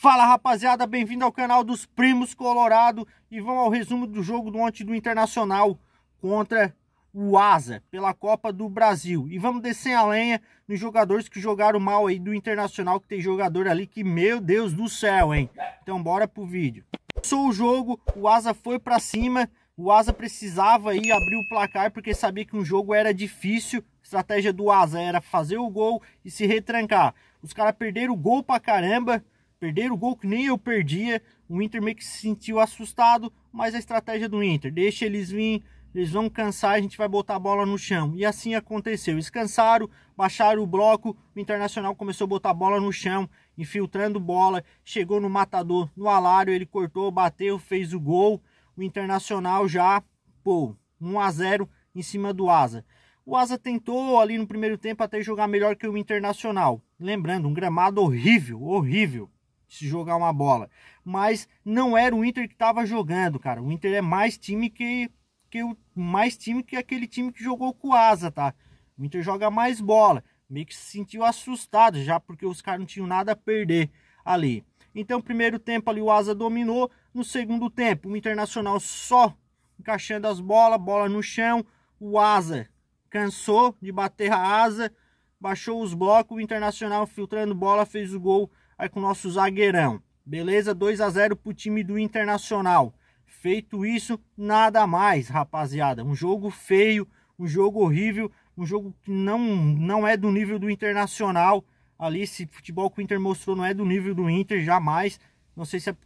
Fala rapaziada, bem-vindo ao canal dos Primos Colorado e vamos ao resumo do jogo do ontem do Internacional contra o Asa pela Copa do Brasil. E vamos descer a lenha nos jogadores que jogaram mal aí do Internacional, que tem jogador ali que, meu Deus do céu, hein? Então bora pro vídeo. Começou o jogo, o Asa foi para cima, o Asa precisava aí abrir o placar porque sabia que um jogo era difícil. A estratégia do Asa era fazer o gol e se retrancar. Os caras perderam o gol pra caramba, Perder o gol que nem eu perdia. O Inter meio que se sentiu assustado, mas a estratégia do Inter, deixa eles vir, eles vão cansar, a gente vai botar a bola no chão. E assim aconteceu. Eles cansaram, baixaram o bloco, o Internacional começou a botar a bola no chão, infiltrando bola, chegou no matador, no alário, ele cortou, bateu, fez o gol. O Internacional já, pô, 1 a 0 em cima do Asa. O Asa tentou ali no primeiro tempo até jogar melhor que o Internacional. Lembrando, um gramado horrível, horrível se jogar uma bola. Mas não era o Inter que estava jogando, cara. O Inter é mais time que, que o mais time que aquele time que jogou com o Asa, tá? O Inter joga mais bola. Meio que se sentiu assustado já porque os caras não tinham nada a perder ali. Então, primeiro tempo ali o Asa dominou, no segundo tempo o Internacional só encaixando as bolas, bola no chão, o Asa cansou de bater a asa, baixou os blocos, o Internacional filtrando bola fez o gol Aí com o nosso zagueirão. Beleza? 2 a 0 pro time do Internacional. Feito isso, nada mais, rapaziada. Um jogo feio, um jogo horrível, um jogo que não, não é do nível do Internacional. Ali, esse futebol que o Inter mostrou não é do nível do Inter, jamais. Não sei se é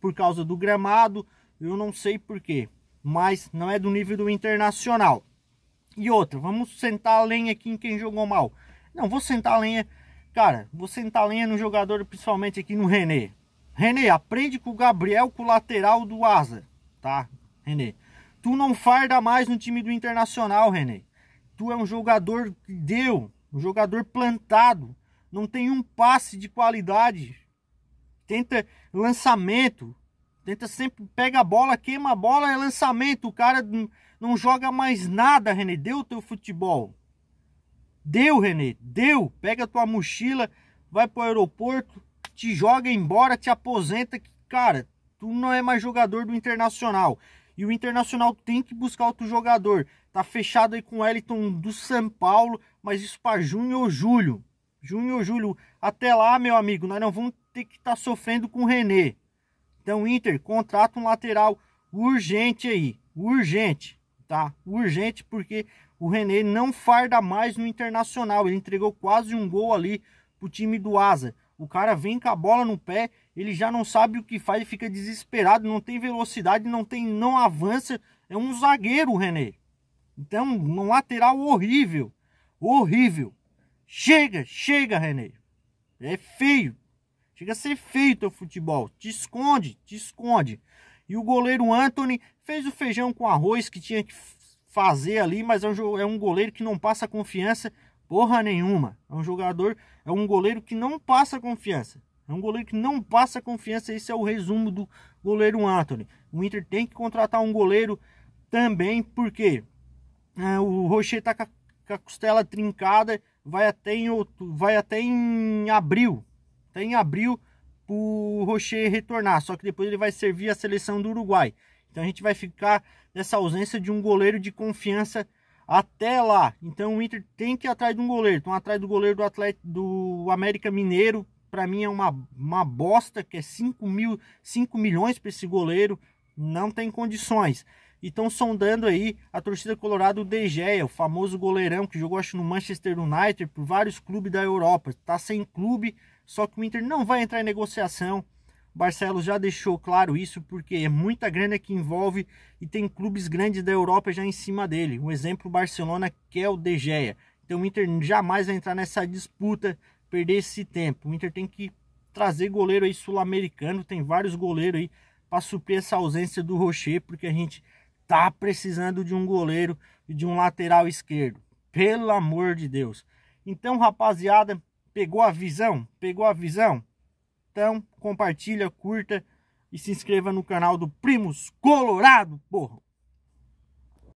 por causa do gramado, eu não sei porquê. Mas não é do nível do Internacional. E outra, vamos sentar a lenha aqui em quem jogou mal. Não, vou sentar a lenha Cara, você entalha tá no jogador, principalmente aqui no René. René, aprende com o Gabriel, com o lateral do Asa, tá, René? Tu não farda mais no time do Internacional, René. Tu é um jogador que deu, um jogador plantado. Não tem um passe de qualidade. Tenta lançamento. Tenta sempre, pega a bola, queima a bola, é lançamento. O cara não joga mais nada, René. Deu o teu futebol. Deu, Renê, deu. Pega tua mochila, vai pro aeroporto, te joga embora, te aposenta. Que, cara, tu não é mais jogador do Internacional. E o Internacional tem que buscar outro jogador. Tá fechado aí com o Eliton do São Paulo, mas isso para junho ou julho. Junho ou julho. Até lá, meu amigo, nós não vamos ter que estar tá sofrendo com o Renê. Então, Inter, contrata um lateral urgente aí. Urgente, tá? Urgente, porque o René não farda mais no Internacional. Ele entregou quase um gol ali pro time do Asa. O cara vem com a bola no pé, ele já não sabe o que faz, ele fica desesperado, não tem velocidade, não tem, não avança. É um zagueiro o René. Então, um lateral horrível. Horrível. Chega, chega, René. É feio. Chega a ser feio teu futebol. Te esconde, te esconde. E o goleiro Anthony fez o feijão com arroz que tinha que fazer ali, mas é um, é um goleiro que não passa confiança porra nenhuma. É um jogador, é um goleiro que não passa confiança. É um goleiro que não passa confiança. Esse é o resumo do goleiro Anthony. O Inter tem que contratar um goleiro também, porque é, o Rocher tá com a, costela trincada. Vai até em, outro, vai até em abril. Até tá em abril o Rocher retornar. Só que depois ele vai servir a seleção do Uruguai. Então a gente vai ficar nessa ausência de um goleiro de confiança até lá. Então o Inter tem que ir atrás de um goleiro. Estão atrás do goleiro do, Atlético, do América Mineiro. Para mim é uma, uma bosta que é 5, mil, milhões para esse goleiro. Não tem condições. Então sondando aí a torcida colorada do De Gea, o famoso goleirão que jogou acho no Manchester United por vários clubes da Europa. Está sem clube, só que o Inter não vai entrar em negociação Barcelos já deixou claro isso porque é muita grana que envolve e tem clubes grandes da Europa já em cima dele. Um exemplo, Barcelona que é o De Gea. Então o Inter jamais vai entrar nessa disputa, perder esse tempo. O Inter tem que trazer goleiro aí sul-americano, tem vários goleiros aí para suprir essa ausência do Rocher, porque a gente tá precisando de um goleiro e de um lateral esquerdo. Pelo amor de Deus. Então, rapaziada, pegou a visão? Pegou a visão? Então, compartilha, curta e se inscreva no canal do Primos Colorado, porra!